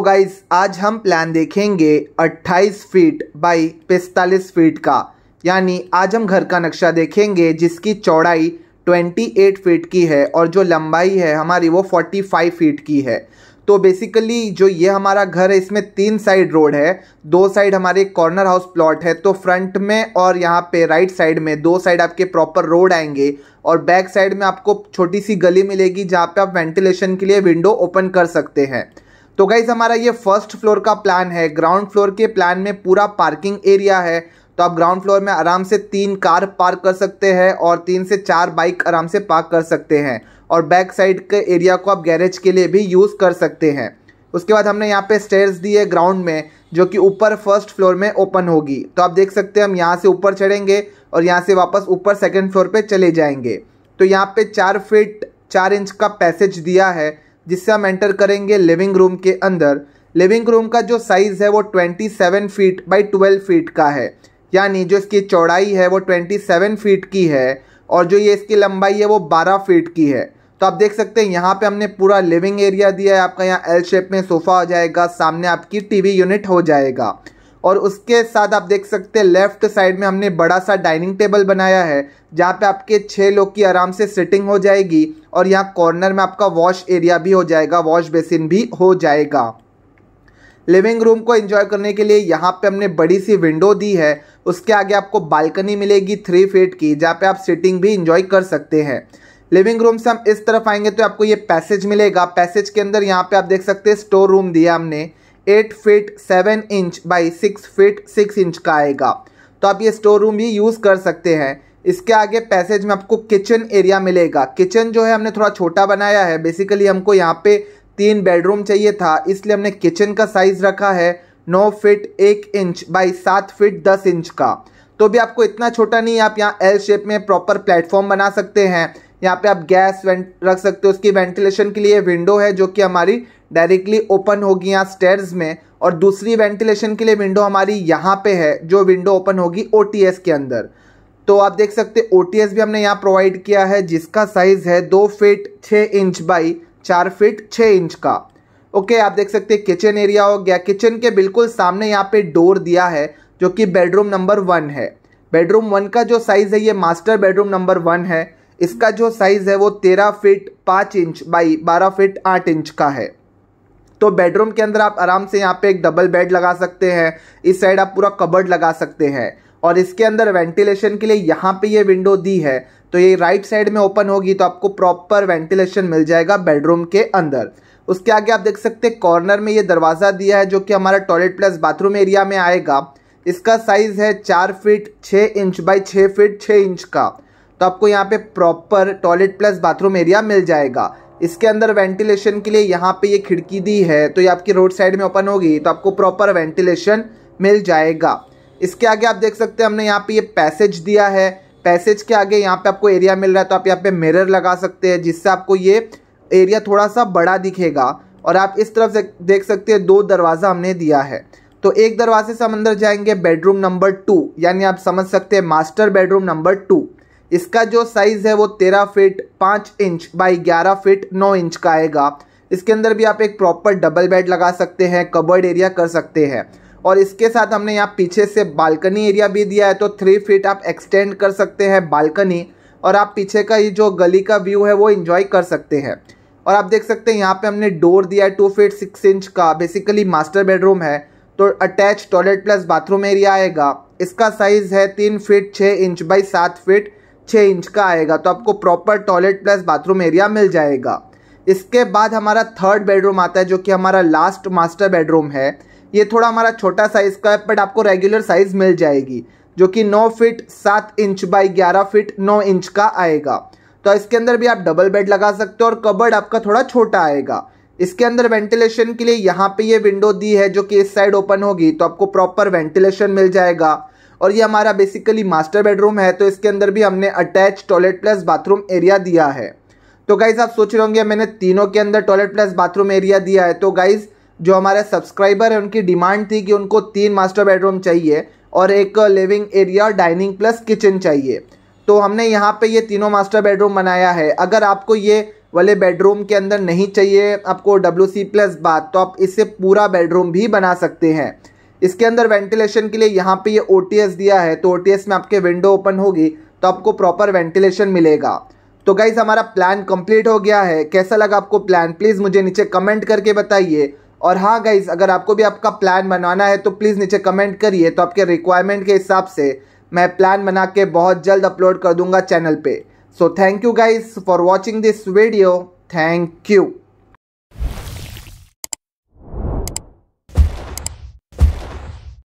guys guys आज हम plan देखेंगे 28 फीट बाई 45 फीट का यानी आज हम घर का नक्शा देखेंगे जिसकी चौड़ाई 28 फीट की है और जो लंबाई है हमारी वो 45 फीट की है तो बेसिकली जो ये हमारा घर है इसमें तीन साइड रोड है दो साइड हमारे कॉर्नर हाउस प्लॉट है तो फ्रंट में और यहाँ पे राइट साइड में दो साइड आपके प्रॉपर रोड आएंगे और बैक साइड में आपको छोटी सी गली मिलेगी जहाँ पे आप वेंटिलेशन के लिए विंडो ओपन कर सकते हैं तो गाइज हमारा ये फर्स्ट फ्लोर का प्लान है ग्राउंड फ्लोर के प्लान में पूरा पार्किंग एरिया है तो आप ग्राउंड फ्लोर में आराम से तीन कार पार्क कर सकते हैं और तीन से चार बाइक आराम से पार्क कर सकते हैं और बैक साइड के एरिया को आप गैरेज के लिए भी यूज़ कर सकते हैं उसके बाद हमने यहाँ पे स्टेयर्स दिए ग्राउंड में जो कि ऊपर फर्स्ट फ्लोर में ओपन होगी तो आप देख सकते हैं हम यहाँ से ऊपर चढ़ेंगे और यहाँ से वापस ऊपर सेकेंड फ्लोर पर चले जाएँगे तो यहाँ पर चार फिट चार इंच का पैसेज दिया है जिससे हम एंटर करेंगे लिविंग रूम के अंदर लिविंग रूम का जो साइज़ है वो 27 फीट बाई ट्वेल्व फीट का है यानी जो इसकी चौड़ाई है वो 27 फीट की है और जो ये इसकी लंबाई है वो 12 फीट की है तो आप देख सकते हैं यहाँ पे हमने पूरा लिविंग एरिया दिया है आपका यहाँ एल शेप में सोफ़ा हो जाएगा सामने आपकी टीवी यूनिट हो जाएगा और उसके साथ आप देख सकते हैं लेफ्ट साइड में हमने बड़ा सा डाइनिंग टेबल बनाया है जहाँ पे आपके छः लोग की आराम से सिटिंग हो जाएगी और यहाँ कॉर्नर में आपका वॉश एरिया भी हो जाएगा वॉश बेसिन भी हो जाएगा लिविंग रूम को एंजॉय करने के लिए यहाँ पे हमने बड़ी सी विंडो दी है उसके आगे आपको बालकनी मिलेगी थ्री फीट की जहाँ पे आप सिटिंग भी इंजॉय कर सकते हैं लिविंग रूम से हम इस तरफ आएंगे तो आपको ये पैसेज मिलेगा पैसेज के अंदर यहाँ पे आप देख सकते हैं स्टोर रूम दिया हमने eight feet seven inch by six feet six inch का आएगा तो आप ये स्टोर रूम भी यूज़ कर सकते हैं इसके आगे पैसेज में आपको किचन एरिया मिलेगा किचन जो है हमने थोड़ा छोटा बनाया है बेसिकली हमको यहाँ पे तीन बेडरूम चाहिए था इसलिए हमने किचन का साइज़ रखा है नौ फिट एक इंच बाई सात फिट दस इंच का तो भी आपको इतना छोटा नहीं आप यहाँ एल शेप में प्रॉपर प्लेटफॉर्म बना सकते हैं यहाँ पे आप गैस वेंट रख सकते हो उसकी वेंटिलेशन के लिए विंडो है जो कि हमारी डायरेक्टली ओपन होगी यहाँ स्टेयर्स में और दूसरी वेंटिलेशन के लिए विंडो हमारी यहाँ पे है जो विंडो ओपन होगी ओ के अंदर तो आप देख सकते ओ टी भी हमने यहाँ प्रोवाइड किया है जिसका साइज़ है दो फिट छः इंच बाई चार फिट छः इंच का ओके आप देख सकते किचन एरिया हो गया किचन के बिल्कुल सामने यहाँ पे डोर दिया है जो कि बेडरूम नंबर वन है बेडरूम वन का जो साइज़ है ये मास्टर बेडरूम नंबर वन है इसका जो साइज़ है वो तेरह फिट पाँच इंच बाई बारह फिट आठ इंच का है तो बेडरूम के अंदर आप आराम से यहाँ पे एक डबल बेड लगा सकते हैं इस साइड आप पूरा कबर्ड लगा सकते हैं और इसके अंदर वेंटिलेशन के लिए यहाँ पे ये विंडो दी है तो ये राइट साइड में ओपन होगी तो आपको प्रॉपर वेंटिलेशन मिल जाएगा बेडरूम के अंदर उसके आगे आप देख सकते हैं कॉर्नर में ये दरवाज़ा दिया है जो कि हमारा टॉयलेट प्लस बाथरूम एरिया में आएगा इसका साइज़ है चार फिट छः इंच बाई छः फिट छः इंच का तो आपको यहाँ पे proper toilet plus bathroom area मिल जाएगा इसके अंदर वेंटिलेशन के लिए यहाँ पे ये खिड़की दी है तो ये आपकी रोड साइड में ओपन होगी तो आपको प्रॉपर वेंटिलेशन मिल जाएगा इसके आगे आप देख सकते हैं हमने यहाँ पे ये पैसेज दिया है पैसेज के आगे यहाँ पे आपको एरिया मिल रहा है तो आप यहाँ पे मिरर लगा सकते हैं जिससे आपको ये एरिया थोड़ा सा बड़ा दिखेगा और आप इस तरफ से देख सकते हैं दो दरवाज़ा हमने दिया है तो एक दरवाजे से हम अंदर जाएंगे बेडरूम नंबर टू यानी आप समझ सकते हैं मास्टर बेडरूम नंबर टू इसका जो साइज़ है वो तेरह फिट पाँच इंच बाई ग्यारह फिट नौ इंच का आएगा इसके अंदर भी आप एक प्रॉपर डबल बेड लगा सकते हैं कबर्ड एरिया कर सकते हैं और इसके साथ हमने यहाँ पीछे से बालकनी एरिया भी दिया है तो थ्री फीट आप एक्सटेंड कर सकते हैं बालकनी और आप पीछे का ये जो गली का व्यू है वो इन्जॉय कर सकते हैं और आप देख सकते हैं यहाँ पे हमने डोर दिया है टू फीट सिक्स इंच का बेसिकली मास्टर बेडरूम है तो attach toilet plus bathroom area आएगा इसका साइज़ है तीन फीट छः इंच बाई सात फीट छः इंच का आएगा तो आपको proper toilet plus bathroom area मिल जाएगा इसके बाद हमारा थर्ड बेडरूम आता है जो कि हमारा लास्ट मास्टर बेडरूम है ये थोड़ा हमारा छोटा साइज़ का है बट आपको रेगुलर साइज़ मिल जाएगी जो कि 9 feet 7 inch by 11 feet 9 inch का आएगा तो इसके अंदर भी आप डबल बेड लगा सकते हो और कबर्ड आपका थोड़ा छोटा आएगा इसके अंदर वेंटिलेशन के लिए यहाँ पे ये विंडो दी है जो कि इस साइड ओपन होगी तो आपको प्रॉपर वेंटिलेशन मिल जाएगा और ये हमारा बेसिकली मास्टर बेडरूम है तो इसके अंदर भी हमने attach toilet plus bathroom area दिया है तो गाइज़ आप सोच रहे होंगे मैंने तीनों के अंदर टॉयलेट प्लस बाथरूम एरिया दिया है तो गाइज़ जो हमारे सब्सक्राइबर हैं उनकी डिमांड थी कि उनको तीन मास्टर बेडरूम चाहिए और एक लिविंग एरिया और डाइनिंग प्लस किचन चाहिए तो हमने यहाँ पे ये तीनों मास्टर बेडरूम बनाया है अगर आपको ये वाले बेडरूम के अंदर नहीं चाहिए आपको डब्ल्यू सी प्लस बात तो आप इससे पूरा बेडरूम भी बना सकते हैं इसके अंदर वेंटिलेशन के लिए यहाँ पे ये ओ दिया है तो ओ में आपके विंडो ओपन होगी तो आपको प्रॉपर वेंटिलेशन मिलेगा तो गाइज हमारा प्लान कंप्लीट हो गया है कैसा लगा आपको प्लान प्लीज़ मुझे नीचे कमेंट करके बताइए और हाँ गाइज अगर आपको भी आपका प्लान बनाना है तो प्लीज़ नीचे कमेंट करिए तो आपके रिक्वायरमेंट के हिसाब से मैं प्लान बना के बहुत जल्द अपलोड कर दूंगा चैनल पे so thank you guys for watching this video thank you